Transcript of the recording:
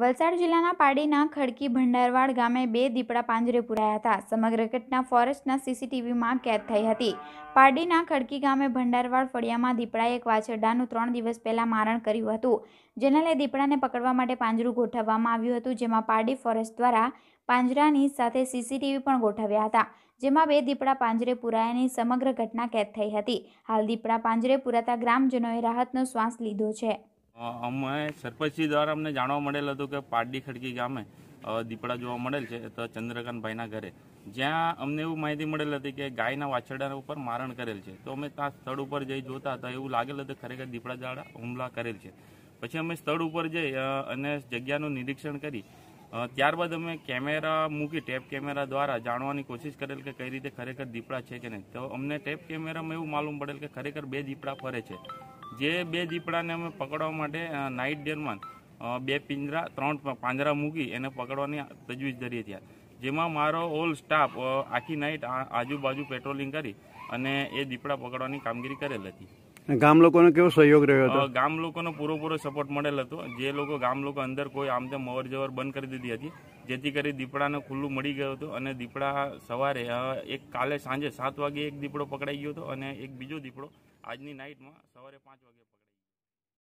વલસાડ જિલ્લાના પાડીના ખડકી ભંડારવાડ ગામે બે દીપડા પાંજરે પુરાયા હતા સમગ્ર ઘટના ફોરેસ્ટના સીસીટીવીમાં કેદ થઈ હતી પાડીના ખડકી ગામે ભંડારવાડ ફળિયામાં દીપડાએ એક વાછરડાનું ત્રણ દિવસ પહેલાં મારણ કર્યું હતું જેના લઈ દીપડાને પકડવા માટે પાંજરું ગોઠવવામાં આવ્યું હતું જેમાં પાડી ફોરેસ્ટ દ્વારા પાંજરાની સાથે સીસીટીવી પણ ગોઠવ્યા હતા જેમાં બે દીપડા પાંજરે પુરાયાની સમગ્ર ઘટના કેદ થઈ હતી હાલ દીપડા પાંજરે પુરાતા ગ્રામજનોએ રાહતનો શ્વાસ લીધો છે અમે સરપંચજી દ્વારા અમને જાણવા મળેલ હતું કે પારડી ખડકી ગામે દીપડા જોવા મળેલ છે તો ચંદ્રકાંતભાઈના ઘરે જ્યાં અમને એવું માહિતી મળેલ હતી કે ગાયના વાછરડા ઉપર મારણ કરેલ છે તો અમે ત્યાં સ્થળ ઉપર જઈ જોતા હતા એવું લાગેલ હતું ખરેખર દીપડા દ્વારા હુમલા કરેલ છે પછી અમે સ્થળ ઉપર જઈ અને જગ્યાનું નિરીક્ષણ કરી ત્યારબાદ અમે કેમેરા મૂકી ટેપ કેમેરા દ્વારા જાણવાની કોશિશ કરેલ કે કઈ રીતે ખરેખર દીપડા છે કે નહીં તો અમને ટેપ કેમેરામાં એવું માલુમ પડેલ કે ખરેખર બે દીપડા ફરે છે જે બે દીપડાને અમે પકડવા માટે નાઇટ દરમિયાન બે પિંજરા ત્રણ પાંજરા મૂકી એને પકડવાની તજવીજ ધરી હતા જેમાં મારો ઓલ સ્ટાફ આખી નાઇટ આજુબાજુ પેટ્રોલિંગ કરી અને એ દીપડા પકડવાની કામગીરી કરેલ હતી ગામ લોકોનો કેવો સહયોગ રહ્યો હતો ગામ લોકોનો પૂરેપૂરો સપોર્ટ મળેલ હતો જે લોકો ગામ લોકો અંદર કોઈ આમ તેમ અવર જવર બંધ કરી દીધી હતી જેથી કરી દીપડાને ખુલ્લું મળી ગયું હતું અને દીપડા સવારે એક કાલે સાંજે સાત વાગે એક દીપડો પકડાઈ ગયો હતો અને એક બીજો દીપડો આજની નાઇટમાં સવારે પાંચ વાગે પકડાયો